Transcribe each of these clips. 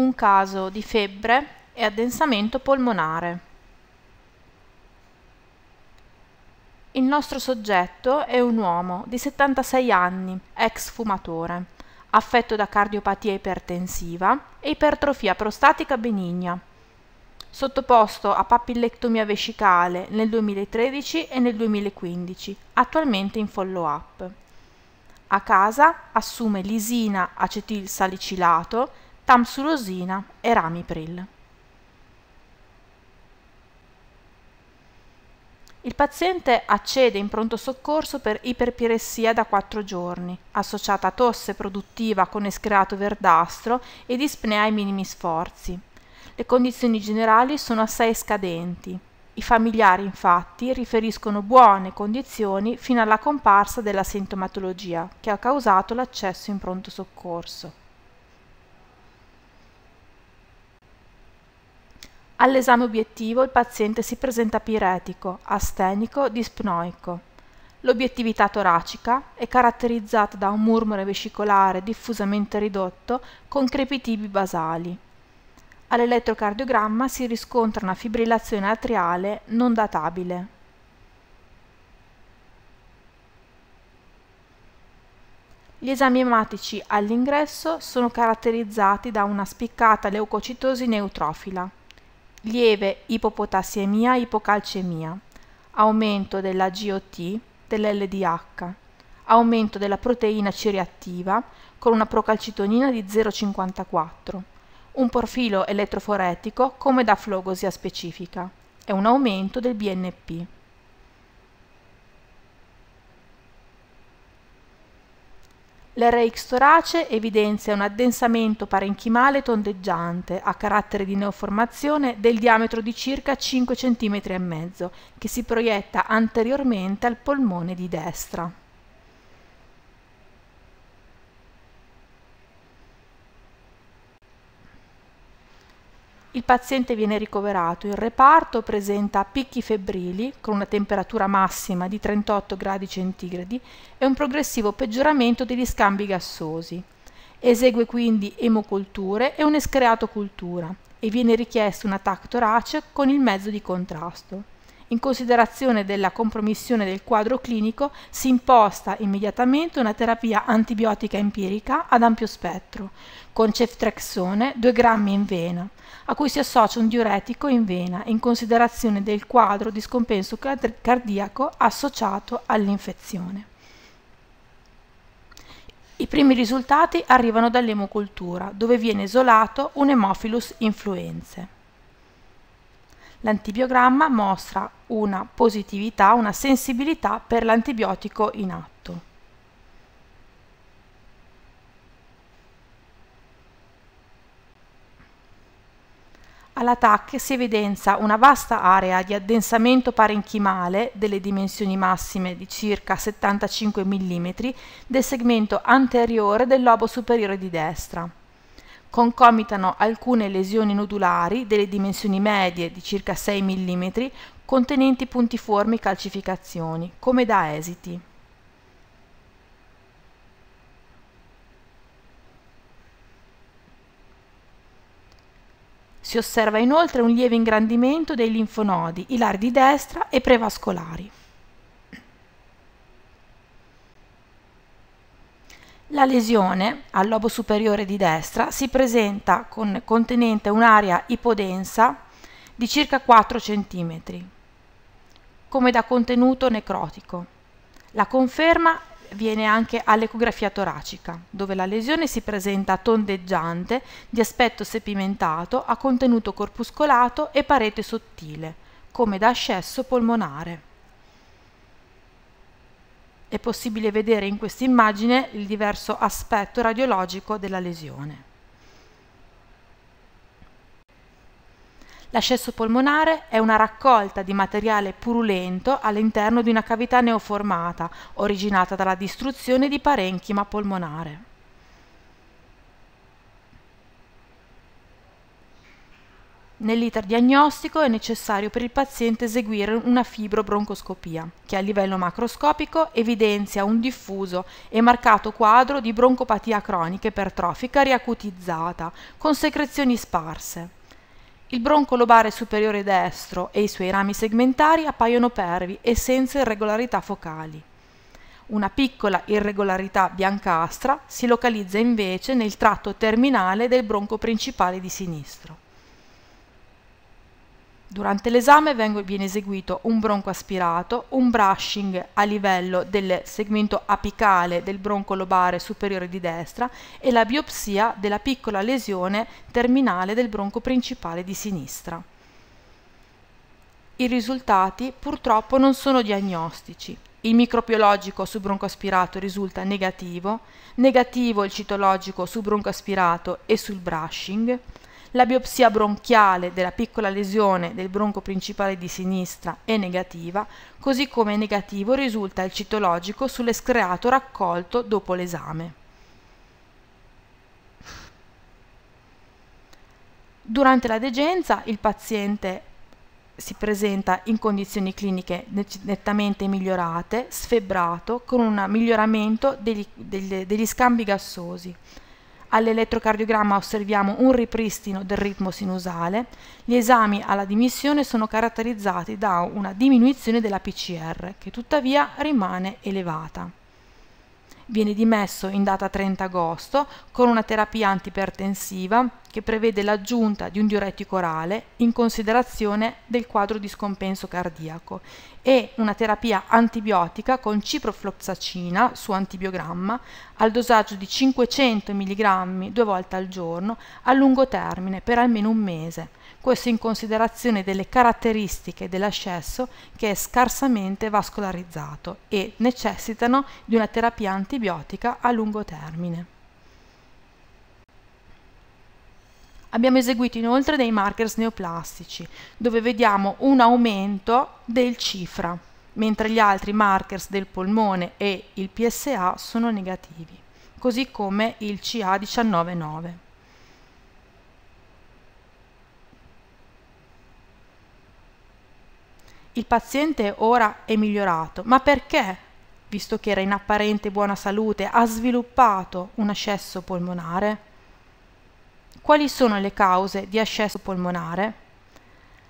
un caso di febbre e addensamento polmonare. Il nostro soggetto è un uomo di 76 anni, ex fumatore, affetto da cardiopatia ipertensiva e ipertrofia prostatica benigna, sottoposto a papillectomia vescicale nel 2013 e nel 2015, attualmente in follow-up. A casa assume lisina acetilsalicilato Tamsulosina e Ramipril. Il paziente accede in pronto soccorso per iperpiressia da 4 giorni, associata a tosse produttiva con escreato verdastro e dispnea ai minimi sforzi. Le condizioni generali sono assai scadenti. I familiari infatti riferiscono buone condizioni fino alla comparsa della sintomatologia che ha causato l'accesso in pronto soccorso. All'esame obiettivo il paziente si presenta piretico, astenico, dispnoico. L'obiettività toracica è caratterizzata da un murmure vescicolare diffusamente ridotto con crepitibi basali. All'elettrocardiogramma si riscontra una fibrillazione atriale non databile. Gli esami ematici all'ingresso sono caratterizzati da una spiccata leucocitosi neutrofila lieve ipopotassemia ipocalcemia, aumento della GOT, dell'LDH, aumento della proteina C-reattiva con una procalcitonina di 0,54, un profilo elettroforetico come da flogosia specifica e un aumento del BNP. L'RX torace evidenzia un addensamento parenchimale tondeggiante a carattere di neoformazione del diametro di circa 5 cm che si proietta anteriormente al polmone di destra. Il paziente viene ricoverato, il reparto presenta picchi febbrili con una temperatura massima di 38 gradi centigradi e un progressivo peggioramento degli scambi gassosi. Esegue quindi emoculture e un'escreatocultura e viene richiesto un attacco torace con il mezzo di contrasto in considerazione della compromissione del quadro clinico, si imposta immediatamente una terapia antibiotica empirica ad ampio spettro, con ceftrexone 2 grammi in vena, a cui si associa un diuretico in vena in considerazione del quadro di scompenso cardiaco associato all'infezione. I primi risultati arrivano dall'emocultura, dove viene isolato un Hemophilus influenzae. L'antibiogramma mostra una positività, una sensibilità per l'antibiotico in atto. Alla TAC si evidenzia una vasta area di addensamento parenchimale delle dimensioni massime di circa 75 mm del segmento anteriore del lobo superiore di destra concomitano alcune lesioni nodulari delle dimensioni medie di circa 6 mm contenenti puntiformi calcificazioni, come da esiti. Si osserva inoltre un lieve ingrandimento dei linfonodi, ilari di destra e prevascolari. La lesione al lobo superiore di destra si presenta con contenente un'area ipodensa di circa 4 cm, come da contenuto necrotico. La conferma viene anche all'ecografia toracica, dove la lesione si presenta tondeggiante, di aspetto sepimentato, a contenuto corpuscolato e parete sottile, come da ascesso polmonare. È possibile vedere in questa immagine il diverso aspetto radiologico della lesione. L'ascesso polmonare è una raccolta di materiale purulento all'interno di una cavità neoformata, originata dalla distruzione di parenchima polmonare. Nell'iter diagnostico è necessario per il paziente eseguire una fibrobroncoscopia, che a livello macroscopico evidenzia un diffuso e marcato quadro di broncopatia cronica ipertrofica riacutizzata, con secrezioni sparse. Il bronco lobare superiore destro e i suoi rami segmentari appaiono pervi e senza irregolarità focali. Una piccola irregolarità biancastra si localizza invece nel tratto terminale del bronco principale di sinistro. Durante l'esame viene eseguito un bronco aspirato, un brushing a livello del segmento apicale del bronco lobare superiore di destra e la biopsia della piccola lesione terminale del bronco principale di sinistra. I risultati purtroppo non sono diagnostici. Il microbiologico su bronco aspirato risulta negativo, negativo il citologico su bronco aspirato e sul brushing, la biopsia bronchiale della piccola lesione del bronco principale di sinistra è negativa, così come negativo risulta il citologico sull'escreato raccolto dopo l'esame. Durante la degenza il paziente si presenta in condizioni cliniche nettamente migliorate, sfebbrato, con un miglioramento degli, degli, degli scambi gassosi. All'elettrocardiogramma osserviamo un ripristino del ritmo sinusale. Gli esami alla dimissione sono caratterizzati da una diminuzione della PCR, che tuttavia rimane elevata viene dimesso in data 30 agosto con una terapia antipertensiva che prevede l'aggiunta di un diuretico orale in considerazione del quadro di scompenso cardiaco e una terapia antibiotica con ciprofloxacina su antibiogramma al dosaggio di 500 mg due volte al giorno a lungo termine per almeno un mese questo in considerazione delle caratteristiche dell'ascesso che è scarsamente vascolarizzato e necessitano di una terapia antibiotica a lungo termine. Abbiamo eseguito inoltre dei markers neoplastici, dove vediamo un aumento del cifra, mentre gli altri markers del polmone e il PSA sono negativi, così come il ca 19 9 Il paziente ora è migliorato, ma perché, visto che era in apparente buona salute, ha sviluppato un ascesso polmonare? Quali sono le cause di ascesso polmonare?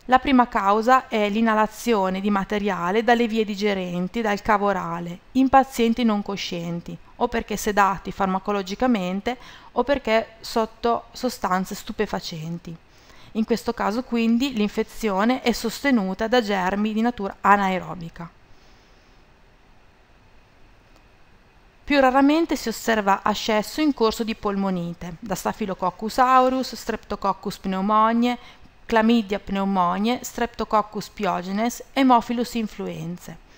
La prima causa è l'inalazione di materiale dalle vie digerenti, dal cavo orale, in pazienti non coscienti, o perché sedati farmacologicamente o perché sotto sostanze stupefacenti. In questo caso quindi l'infezione è sostenuta da germi di natura anaerobica. Più raramente si osserva ascesso in corso di polmonite, da Staphylococcus aureus, Streptococcus pneumoniae, Clamidia pneumoniae, Streptococcus pyogenes, Hemophilus influenzae.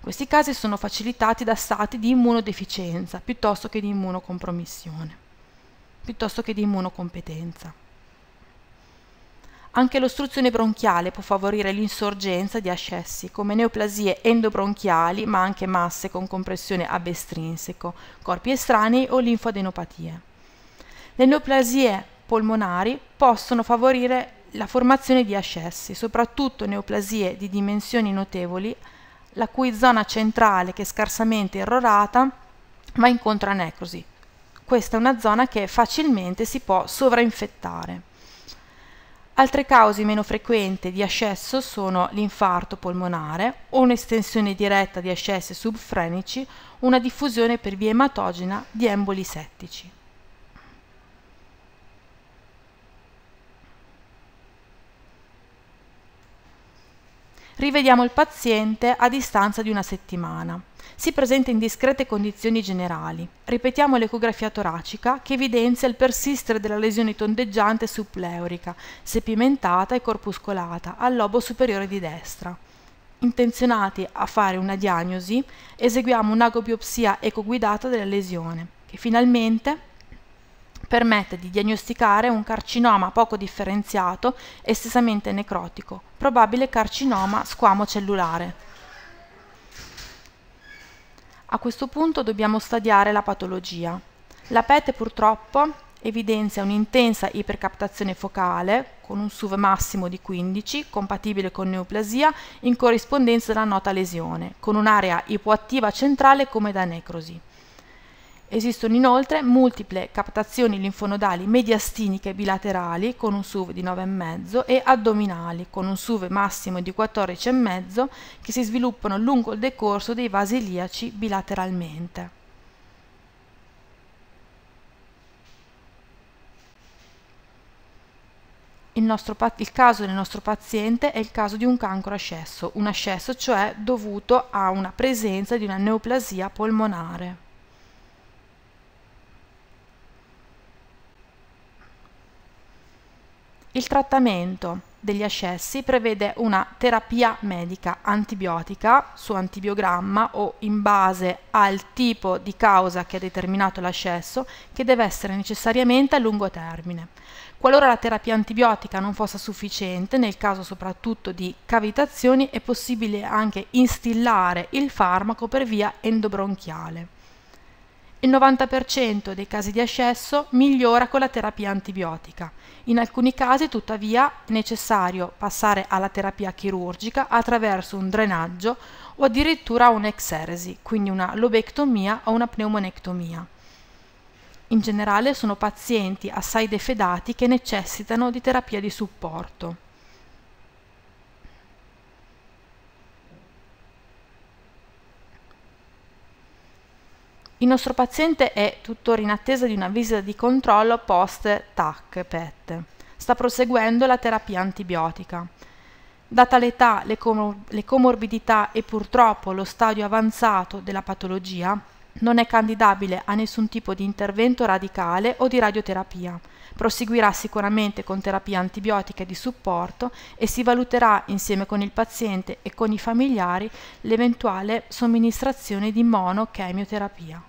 Questi casi sono facilitati da stati di immunodeficienza piuttosto che di immunocompromissione, piuttosto che di immunocompetenza. Anche l'ostruzione bronchiale può favorire l'insorgenza di ascessi, come neoplasie endobronchiali, ma anche masse con compressione ab estrinseco, corpi estranei o linfoadenopatie. Le neoplasie polmonari possono favorire la formazione di ascessi, soprattutto neoplasie di dimensioni notevoli, la cui zona centrale, che è scarsamente errorata, va incontro a necrosi. Questa è una zona che facilmente si può sovrainfettare. Altre cause meno frequenti di ascesso sono l'infarto polmonare un'estensione diretta di ascessi subfrenici, una diffusione per via ematogena di emboli settici. Rivediamo il paziente a distanza di una settimana. Si presenta in discrete condizioni generali. Ripetiamo l'ecografia toracica che evidenzia il persistere della lesione tondeggiante supleurica, sepimentata e corpuscolata al lobo superiore di destra intenzionati a fare una diagnosi, eseguiamo un'agobiopsia ecoguidata della lesione, che finalmente permette di diagnosticare un carcinoma poco differenziato estesamente necrotico, probabile carcinoma squamocellulare. A questo punto dobbiamo studiare la patologia. La PET purtroppo evidenzia un'intensa ipercaptazione focale con un SUV massimo di 15 compatibile con neoplasia in corrispondenza della nota lesione, con un'area ipoattiva centrale come da necrosi. Esistono inoltre multiple captazioni linfonodali mediastiniche bilaterali con un SUV di 9,5 e addominali con un SUV massimo di 14,5 che si sviluppano lungo il decorso dei vasi iliaci bilateralmente. Il, nostro, il, caso del nostro paziente è il caso di un cancro ascesso, un ascesso cioè dovuto a una presenza di una neoplasia polmonare. Il trattamento degli ascessi prevede una terapia medica antibiotica su antibiogramma o in base al tipo di causa che ha determinato l'ascesso che deve essere necessariamente a lungo termine. Qualora la terapia antibiotica non fosse sufficiente, nel caso soprattutto di cavitazioni, è possibile anche instillare il farmaco per via endobronchiale. Il 90% dei casi di ascesso migliora con la terapia antibiotica. In alcuni casi, tuttavia, è necessario passare alla terapia chirurgica attraverso un drenaggio o addirittura un'exeresi, quindi una lobectomia o una pneumonectomia. In generale sono pazienti assai defedati che necessitano di terapia di supporto. Il nostro paziente è tuttora in attesa di una visita di controllo post-TAC PET. Sta proseguendo la terapia antibiotica. Data l'età, le, com le comorbidità e purtroppo lo stadio avanzato della patologia, non è candidabile a nessun tipo di intervento radicale o di radioterapia. Proseguirà sicuramente con terapia antibiotica di supporto e si valuterà insieme con il paziente e con i familiari l'eventuale somministrazione di monochemioterapia.